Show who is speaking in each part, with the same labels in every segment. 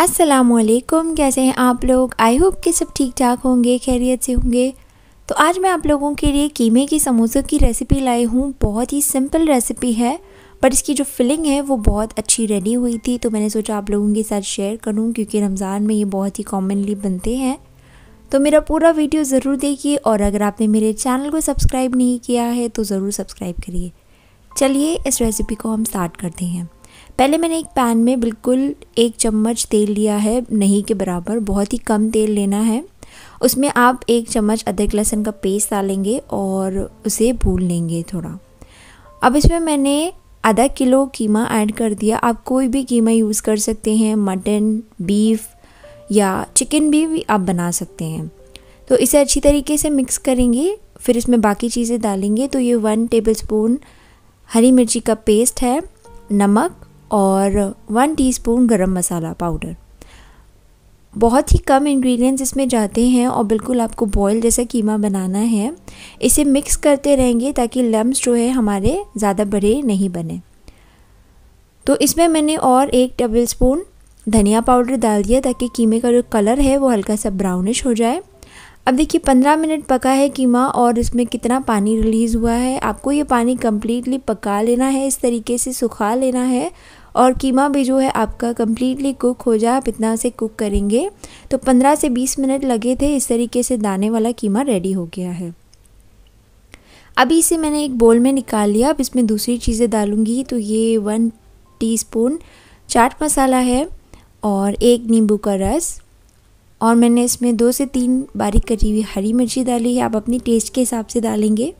Speaker 1: असलकुम कैसे हैं आप लोग आई होप कि सब ठीक ठाक होंगे खैरियत से होंगे तो आज मैं आप लोगों के लिए कीमे की समोसों की रेसिपी लाई हूँ बहुत ही सिंपल रेसिपी है पर इसकी जो फिलिंग है वो बहुत अच्छी रेडी हुई थी तो मैंने सोचा आप लोगों के साथ शेयर करूँ क्योंकि रमज़ान में ये बहुत ही कॉमनली बनते हैं तो मेरा पूरा वीडियो ज़रूर देखिए और अगर आपने मेरे चैनल को सब्सक्राइब नहीं किया है तो ज़रूर सब्सक्राइब करिए चलिए इस रेसिपी को हम स्टार्ट करते हैं पहले मैंने एक पैन में बिल्कुल एक चम्मच तेल लिया है नहीं के बराबर बहुत ही कम तेल लेना है उसमें आप एक चम्मच अदरक लहसुन का पेस्ट डालेंगे और उसे भून लेंगे थोड़ा अब इसमें मैंने आधा किलो कीमा ऐड कर दिया आप कोई भी कीमा यूज़ कर सकते हैं मटन बीफ या चिकन भी, भी आप बना सकते हैं तो इसे अच्छी तरीके से मिक्स करेंगे फिर इसमें बाकी चीज़ें डालेंगे तो ये वन टेबल स्पून हरी मिर्ची का पेस्ट है नमक और वन टीस्पून गरम मसाला पाउडर बहुत ही कम इंग्रेडिएंट्स इसमें जाते हैं और बिल्कुल आपको बॉयल जैसा कीमा बनाना है इसे मिक्स करते रहेंगे ताकि लम्ब जो है हमारे ज़्यादा बड़े नहीं बने तो इसमें मैंने और एक टेबल स्पून धनिया पाउडर डाल दिया ताकि कीमे का जो कलर है वो हल्का सा ब्राउनिश हो जाए अब देखिए पंद्रह मिनट पका है कीमा और इसमें कितना पानी रिलीज़ हुआ है आपको ये पानी कम्प्लीटली पका लेना है इस तरीके से सुखा लेना है और कीमा भी जो है आपका कम्प्लीटली कुक हो जाए आप इतना से कुक करेंगे तो 15 से 20 मिनट लगे थे इस तरीके से दाने वाला कीमा रेडी हो गया है अभी इसे मैंने एक बोल में निकाल लिया अब इसमें दूसरी चीज़ें डालूँगी तो ये वन टीस्पून चाट मसाला है और एक नींबू का रस और मैंने इसमें दो से तीन बारीक कटी हुई हरी मिर्ची डाली है आप अपनी टेस्ट के हिसाब से डालेंगे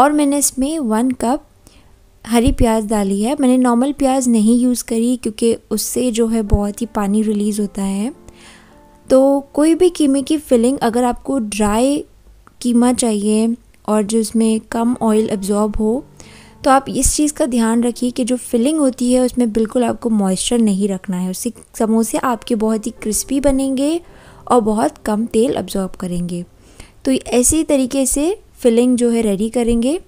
Speaker 1: और मैंने इसमें वन कप हरी प्याज डाली है मैंने नॉर्मल प्याज नहीं यूज़ करी क्योंकि उससे जो है बहुत ही पानी रिलीज़ होता है तो कोई भी कीमे की फिलिंग अगर आपको ड्राई कीमा चाहिए और जो उसमें कम ऑयल अब्जॉर्ब हो तो आप इस चीज़ का ध्यान रखिए कि जो फिलिंग होती है उसमें बिल्कुल आपको मॉइस्चर नहीं रखना है उससे समोसे आपके बहुत ही क्रिस्पी बनेंगे और बहुत कम तेल अब्जॉर्ब करेंगे तो ऐसे तरीके से फिलिंग जो है रेडी करेंगे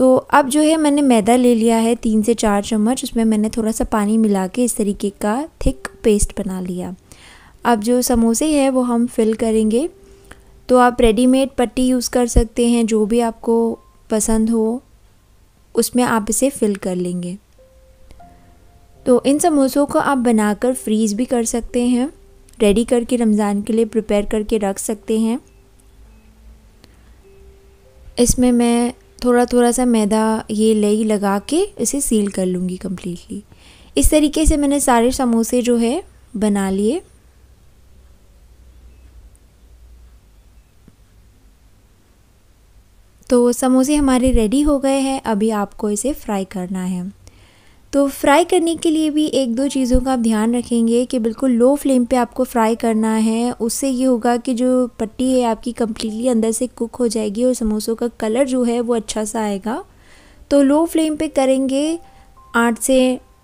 Speaker 1: तो अब जो है मैंने मैदा ले लिया है तीन से चार चम्मच उसमें मैंने थोड़ा सा पानी मिला के इस तरीके का थिक पेस्ट बना लिया अब जो समोसे है वो हम फिल करेंगे तो आप रेडीमेड पट्टी यूज़ कर सकते हैं जो भी आपको पसंद हो उसमें आप इसे फिल कर लेंगे तो इन समोसों को आप बनाकर फ्रीज़ भी कर सकते हैं रेडी करके रमज़ान के लिए प्रिपेयर करके रख सकते हैं इसमें मैं थोड़ा थोड़ा सा मैदा ये लई लगा के इसे सील कर लूँगी कम्प्लीटली इस तरीके से मैंने सारे समोसे जो है बना लिए तो समोसे हमारे रेडी हो गए हैं अभी आपको इसे फ्राई करना है तो फ्राई करने के लिए भी एक दो चीज़ों का आप ध्यान रखेंगे कि बिल्कुल लो फ्लेम पे आपको फ्राई करना है उससे ये होगा कि जो पट्टी है आपकी कम्प्लीटली अंदर से कुक हो जाएगी और समोसों का कलर जो है वो अच्छा सा आएगा तो लो फ्लेम पे करेंगे आठ से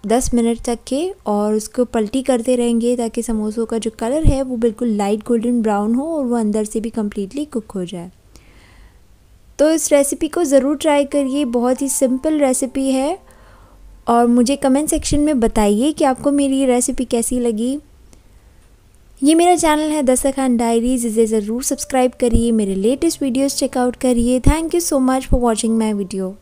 Speaker 1: दस मिनट तक के और उसको पलटी करते रहेंगे ताकि समोसों का जो कलर है वो बिल्कुल लाइट गोल्डन ब्राउन हो और वह अंदर से भी कम्प्लीटली कुक हो जाए तो इस रेसिपी को ज़रूर ट्राई करिए बहुत ही सिंपल रेसिपी है और मुझे कमेंट सेक्शन में बताइए कि आपको मेरी ये रेसिपी कैसी लगी ये मेरा चैनल है दसा खान डायरीज इसे ज़रूर सब्सक्राइब करिए मेरे लेटेस्ट वीडियोस चेकआउट करिए thank you so much for watching my video